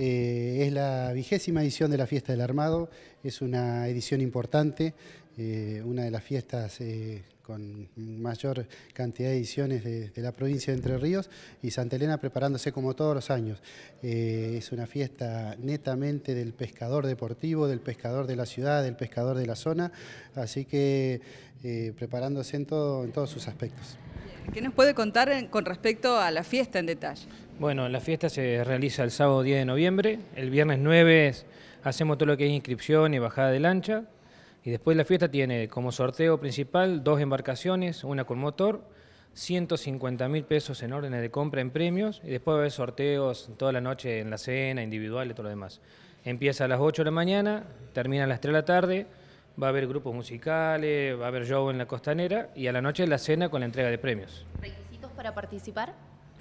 Eh, es la vigésima edición de la Fiesta del Armado, es una edición importante, eh, una de las fiestas eh, con mayor cantidad de ediciones de, la provincia de Entre Ríos y Santa Elena preparándose como todos los años. es una fiesta netamente del pescador deportivo, del pescador de la ciudad, del pescador de la zona, así que preparándose en todos sus aspectos. ¿Qué nos puede contar con respecto a la fiesta en detalle? Bueno, la fiesta se realiza el sábado 10 de noviembre, el viernes 9 hacemos todo lo que es inscripción y bajada de lancha, y después la fiesta tiene como sorteo principal dos embarcaciones, una con motor, 150 mil pesos en órdenes de compra en premios, y después va a haber sorteos toda la noche en la cena, individual y todo lo demás. Empieza a las 8 de la mañana, termina a las 3 de la tarde, va a haber grupos musicales, va a haber show en la costanera, y a la noche la cena con la entrega de premios. ¿Requisitos para participar?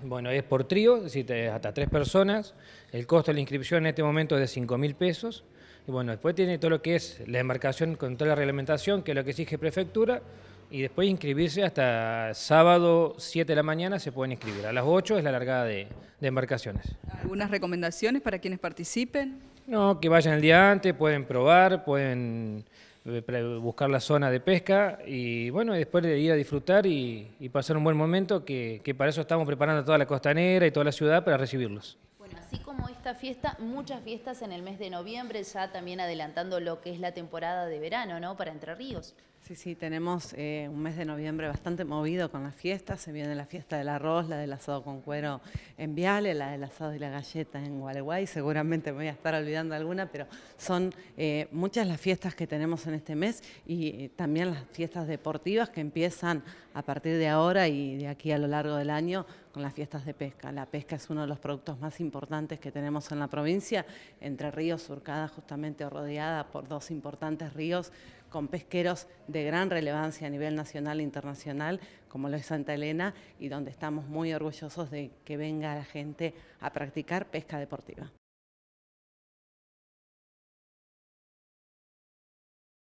Bueno, es por trío, es decir, hasta tres personas. El costo de la inscripción en este momento es de 5 mil pesos. Y bueno, después tiene todo lo que es la embarcación con toda la reglamentación, que es lo que exige prefectura. Y después inscribirse hasta sábado 7 de la mañana se pueden inscribir. A las 8 es la largada de, de embarcaciones. ¿Algunas recomendaciones para quienes participen? No, que vayan el día antes, pueden probar, pueden eh, buscar la zona de pesca y bueno, después de ir a disfrutar y, pasar un buen momento, que, para eso estamos preparando toda la costanera y toda la ciudad para recibirlos esta fiesta, muchas fiestas en el mes de noviembre, ya también adelantando lo que es la temporada de verano, ¿no? Para Entre Ríos. Sí, sí, tenemos eh, un mes de noviembre bastante movido con las fiestas. Se viene la fiesta del arroz, la del asado con cuero en Viale, la del asado y la galleta en Gualeguay. Seguramente me voy a estar olvidando alguna, pero son eh, muchas las fiestas que tenemos en este mes y eh, también las fiestas deportivas que empiezan a partir de ahora y de aquí a lo largo del año con las fiestas de pesca. La pesca es uno de los productos más importantes que tenemos tenemos en la provincia, entre ríos surcada justamente o rodeada por dos importantes ríos con pesqueros de gran relevancia a nivel nacional e internacional, como lo es Santa Elena, y donde estamos muy orgullosos de que venga la gente a practicar pesca deportiva.